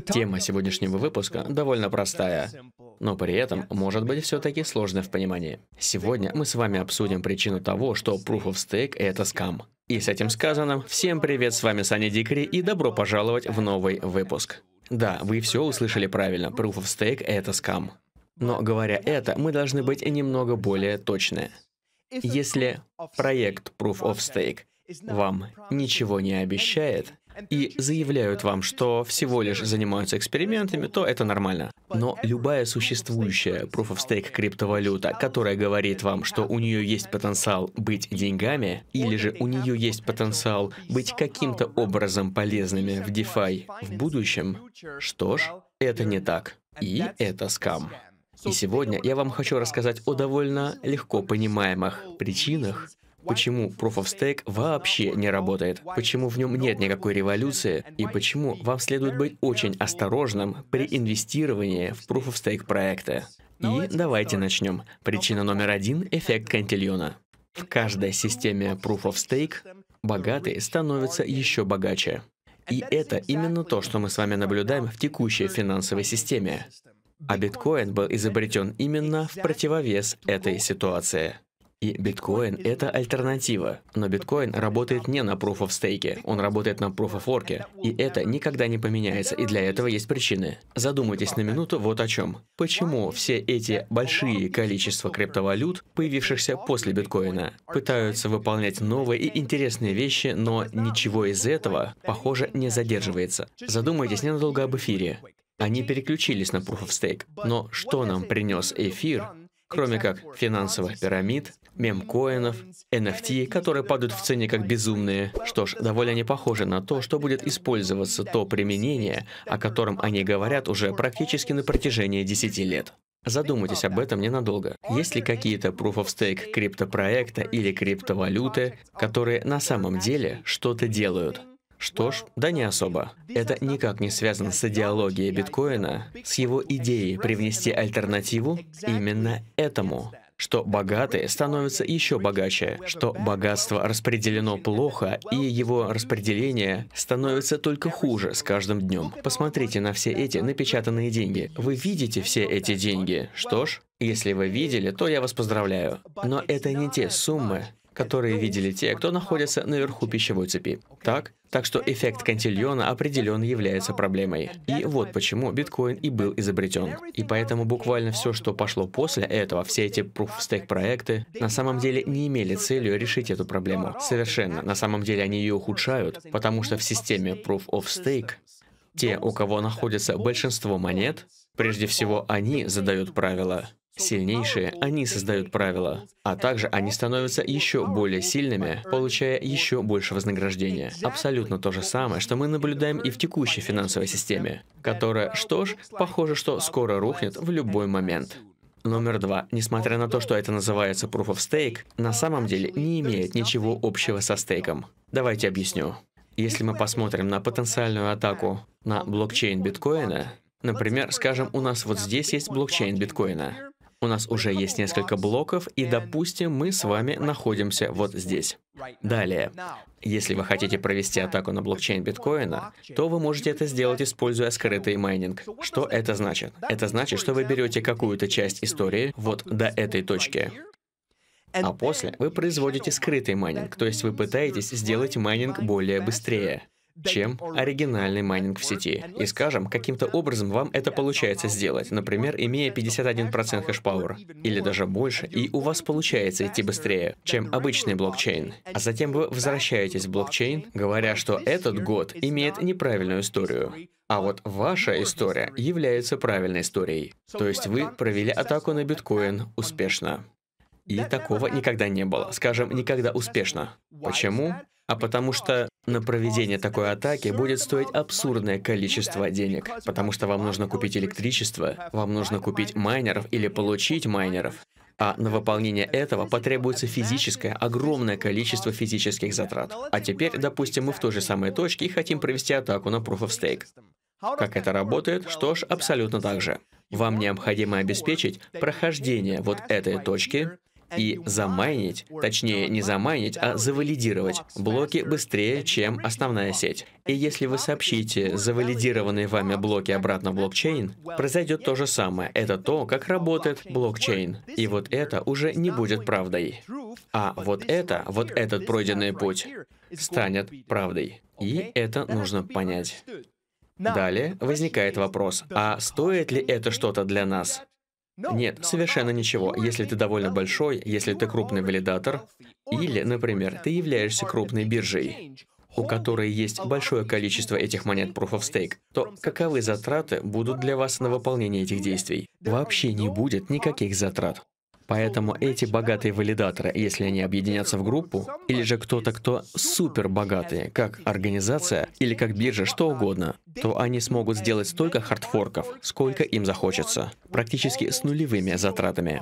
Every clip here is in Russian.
Тема сегодняшнего выпуска довольно простая, но при этом может быть все-таки сложной в понимании. Сегодня мы с вами обсудим причину того, что Proof of Stake — это скам. И с этим сказано. всем привет, с вами Саня Дикри, и добро пожаловать в новый выпуск. Да, вы все услышали правильно, Proof of Stake — это скам. Но говоря это, мы должны быть немного более точны. Если проект Proof of Stake вам ничего не обещает, и заявляют вам, что всего лишь занимаются экспериментами, то это нормально. Но любая существующая Proof of Stake криптовалюта, которая говорит вам, что у нее есть потенциал быть деньгами, или же у нее есть потенциал быть каким-то образом полезными в DeFi в будущем, что ж, это не так. И это скам. И сегодня я вам хочу рассказать о довольно легко понимаемых причинах, почему Proof of Stake вообще не работает, почему в нем нет никакой революции, и почему вам следует быть очень осторожным при инвестировании в Proof of Stake проекты. И давайте начнем. Причина номер один — эффект Кантильона. В каждой системе Proof of Stake богатые становятся еще богаче. И это именно то, что мы с вами наблюдаем в текущей финансовой системе. А биткоин был изобретен именно в противовес этой ситуации. И биткоин — это альтернатива. Но биткоин работает не на Proof of Stake, он работает на Proof of Work, и это никогда не поменяется, и для этого есть причины. Задумайтесь на минуту вот о чем. Почему все эти большие количества криптовалют, появившихся после биткоина, пытаются выполнять новые и интересные вещи, но ничего из этого, похоже, не задерживается? Задумайтесь ненадолго об эфире. Они переключились на Proof of Stake, но что нам принес эфир, кроме как финансовых пирамид, мемкоинов, NFT, которые падают в цене как безумные. Что ж, довольно не похоже на то, что будет использоваться то применение, о котором они говорят уже практически на протяжении 10 лет. Задумайтесь об этом ненадолго. Есть ли какие-то Proof of Stake криптопроекта или криптовалюты, которые на самом деле что-то делают? Что ж, да не особо. Это никак не связано с идеологией биткоина, с его идеей привнести альтернативу именно этому что богатые становятся еще богаче, что богатство распределено плохо, и его распределение становится только хуже с каждым днем. Посмотрите на все эти напечатанные деньги. Вы видите все эти деньги. Что ж, если вы видели, то я вас поздравляю. Но это не те суммы, которые видели те, кто находится наверху пищевой цепи. Так? Так что эффект Кантильона определенно является проблемой. И вот почему биткоин и был изобретен. И поэтому буквально все, что пошло после этого, все эти Proof of Stake проекты, на самом деле не имели целью решить эту проблему. Совершенно. На самом деле они ее ухудшают, потому что в системе Proof of Stake те, у кого находится большинство монет, прежде всего они задают правила. Сильнейшие, они создают правила, а также они становятся еще более сильными, получая еще больше вознаграждения. Абсолютно то же самое, что мы наблюдаем и в текущей финансовой системе, которая, что ж, похоже, что скоро рухнет в любой момент. Номер два. Несмотря на то, что это называется Proof of Stake, на самом деле не имеет ничего общего со стейком. Давайте объясню. Если мы посмотрим на потенциальную атаку на блокчейн биткоина, например, скажем, у нас вот здесь есть блокчейн биткоина, у нас уже есть несколько блоков, и, допустим, мы с вами находимся вот здесь. Далее, если вы хотите провести атаку на блокчейн биткоина, то вы можете это сделать, используя скрытый майнинг. Что это значит? Это значит, что вы берете какую-то часть истории вот до этой точки, а после вы производите скрытый майнинг, то есть вы пытаетесь сделать майнинг более быстрее чем оригинальный майнинг в сети. И скажем, каким-то образом вам это получается сделать, например, имея 51% хэшпауэр, или даже больше, и у вас получается идти быстрее, чем обычный блокчейн. А затем вы возвращаетесь в блокчейн, говоря, что этот год имеет неправильную историю. А вот ваша история является правильной историей. То есть вы провели атаку на биткоин успешно. И такого никогда не было. Скажем, никогда успешно. Почему? а потому что на проведение такой атаки будет стоить абсурдное количество денег, потому что вам нужно купить электричество, вам нужно купить майнеров или получить майнеров, а на выполнение этого потребуется физическое, огромное количество физических затрат. А теперь, допустим, мы в той же самой точке и хотим провести атаку на Proof of Stake. Как это работает? Что ж, абсолютно так же. Вам необходимо обеспечить прохождение вот этой точки и замайнить, точнее не замайнить, а завалидировать блоки быстрее, чем основная сеть. И если вы сообщите завалидированные вами блоки обратно в блокчейн, произойдет то же самое. Это то, как работает блокчейн. И вот это уже не будет правдой. А вот это, вот этот пройденный путь станет правдой. И это нужно понять. Далее возникает вопрос, а стоит ли это что-то для нас? Нет, совершенно ничего. Если ты довольно большой, если ты крупный валидатор, или, например, ты являешься крупной биржей, у которой есть большое количество этих монет Proof of Stake, то каковы затраты будут для вас на выполнение этих действий? Вообще не будет никаких затрат. Поэтому эти богатые валидаторы, если они объединятся в группу, или же кто-то, кто супер богатые, как организация или как биржа, что угодно, то они смогут сделать столько хардфорков, сколько им захочется, практически с нулевыми затратами.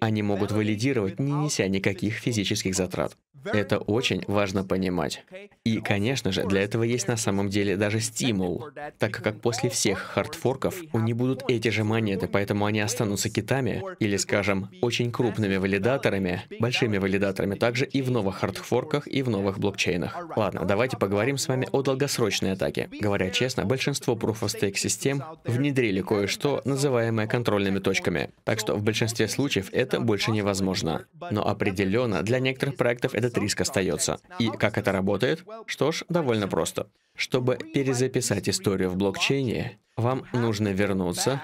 Они могут валидировать, не неся никаких физических затрат. Это очень важно понимать. И, конечно же, для этого есть на самом деле даже стимул, так как после всех хардфорков у них будут эти же монеты, поэтому они останутся китами, или, скажем, очень крупными валидаторами, большими валидаторами, также и в новых хардфорках, и в новых блокчейнах. Ладно, давайте поговорим с вами о долгосрочной атаке. Говоря честно, большинство Proof of Stake систем внедрили кое-что, называемое контрольными точками. Так что в большинстве случаев это больше невозможно. Но определенно для некоторых проектов этот риск остается. И как это работает? Что ж, довольно просто. Чтобы перезаписать историю в блокчейне, вам нужно вернуться,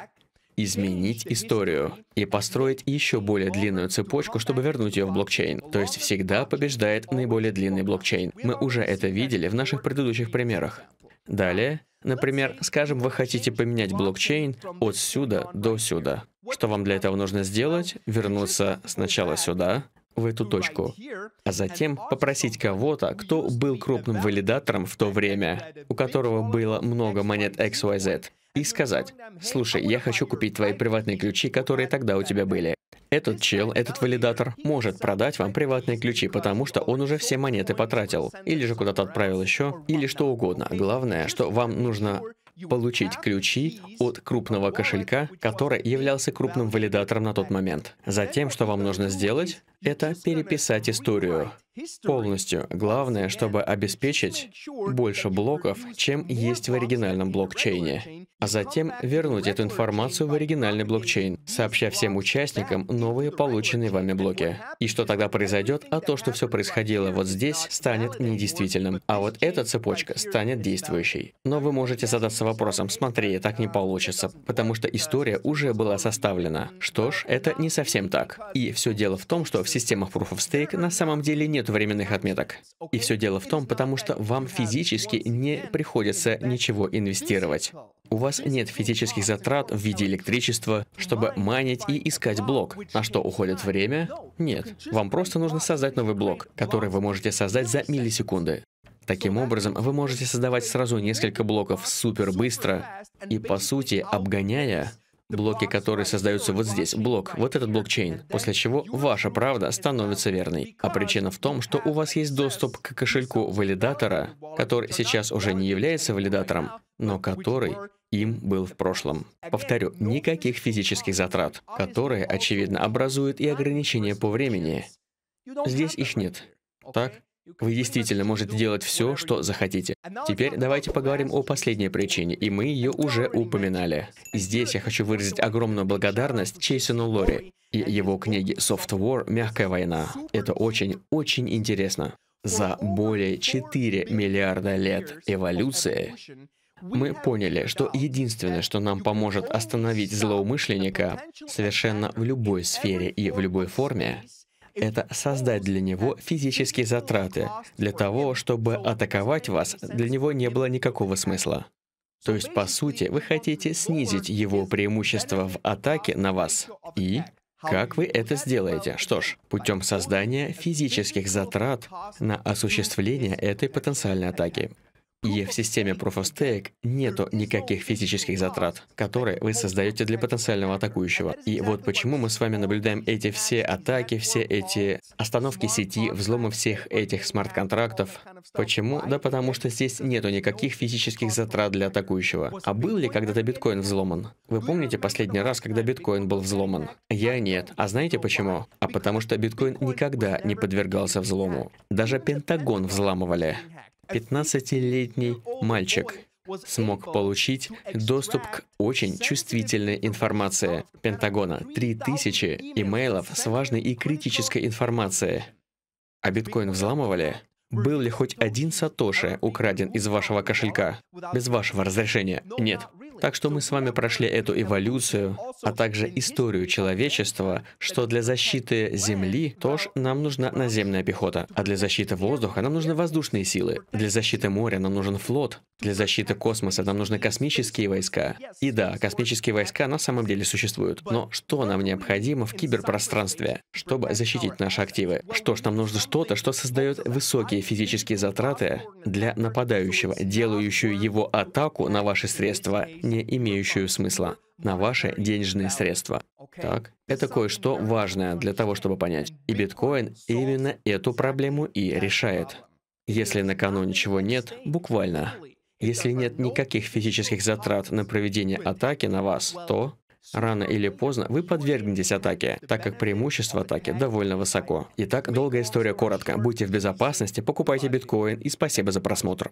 изменить историю и построить еще более длинную цепочку, чтобы вернуть ее в блокчейн. То есть всегда побеждает наиболее длинный блокчейн. Мы уже это видели в наших предыдущих примерах. Далее, Например, скажем, вы хотите поменять блокчейн от сюда до сюда. Что вам для этого нужно сделать? Вернуться сначала сюда, в эту точку, а затем попросить кого-то, кто был крупным валидатором в то время, у которого было много монет XYZ, и сказать, «Слушай, я хочу купить твои приватные ключи, которые тогда у тебя были. Этот чел, этот валидатор, может продать вам приватные ключи, потому что он уже все монеты потратил, или же куда-то отправил еще, или что угодно. Главное, что вам нужно получить ключи от крупного кошелька, который являлся крупным валидатором на тот момент. Затем, что вам нужно сделать, это переписать историю полностью. Главное, чтобы обеспечить больше блоков, чем есть в оригинальном блокчейне, а затем вернуть эту информацию в оригинальный блокчейн, сообща всем участникам новые полученные вами блоки. И что тогда произойдет, а то, что все происходило вот здесь, станет недействительным, а вот эта цепочка станет действующей. Но вы можете задаться вопросом, смотри, так не получится, потому что история уже была составлена. Что ж, это не совсем так. И все дело в том, что в системах Proof of Stake на самом деле нет нет временных отметок. И все дело в том, потому что вам физически не приходится ничего инвестировать. У вас нет физических затрат в виде электричества, чтобы майнить и искать блок. На что уходит время? Нет. Вам просто нужно создать новый блок, который вы можете создать за миллисекунды. Таким образом, вы можете создавать сразу несколько блоков супер быстро и, по сути, обгоняя блоки, которые создаются вот здесь, блок, вот этот блокчейн, после чего ваша правда становится верной. А причина в том, что у вас есть доступ к кошельку валидатора, который сейчас уже не является валидатором, но который им был в прошлом. Повторю, никаких физических затрат, которые, очевидно, образуют и ограничения по времени. Здесь их нет. Так? Вы действительно можете делать все, что захотите. Теперь давайте поговорим о последней причине, и мы ее уже упоминали. Здесь я хочу выразить огромную благодарность Чейсону Лори и его книге «Soft War. Мягкая война». Это очень-очень интересно. За более 4 миллиарда лет эволюции мы поняли, что единственное, что нам поможет остановить злоумышленника совершенно в любой сфере и в любой форме, — это создать для него физические затраты. Для того, чтобы атаковать вас, для него не было никакого смысла. То есть, по сути, вы хотите снизить его преимущество в атаке на вас. И как вы это сделаете? Что ж, путем создания физических затрат на осуществление этой потенциальной атаки. И в системе Proof of Stake нету никаких физических затрат, которые вы создаете для потенциального атакующего. И вот почему мы с вами наблюдаем эти все атаки, все эти остановки сети, взломы всех этих смарт-контрактов. Почему? Да потому что здесь нету никаких физических затрат для атакующего. А был ли когда-то биткоин взломан? Вы помните последний раз, когда биткоин был взломан? Я нет. А знаете почему? А потому что биткоин никогда не подвергался взлому. Даже Пентагон взламывали. 15-летний мальчик смог получить доступ к очень чувствительной информации Пентагона. 3000 имейлов с важной и критической информацией. А биткоин взламывали? Был ли хоть один сатоши украден из вашего кошелька без вашего разрешения? Нет. Так что мы с вами прошли эту эволюцию, а также историю человечества, что для защиты Земли тоже нам нужна наземная пехота, а для защиты воздуха нам нужны воздушные силы, для защиты моря нам нужен флот, для защиты космоса нам нужны космические войска. И да, космические войска на самом деле существуют, но что нам необходимо в киберпространстве, чтобы защитить наши активы? Что ж, нам нужно что-то, что создает высокие физические затраты для нападающего, делающую его атаку на ваши средства не имеющую смысла на ваши денежные средства. Так, это кое-что важное для того, чтобы понять. И биткоин именно эту проблему и решает. Если на кону ничего нет, буквально, если нет никаких физических затрат на проведение атаки на вас, то Рано или поздно вы подвергнетесь атаке, так как преимущество атаки довольно высоко. Итак, долгая история коротко. Будьте в безопасности, покупайте биткоин и спасибо за просмотр.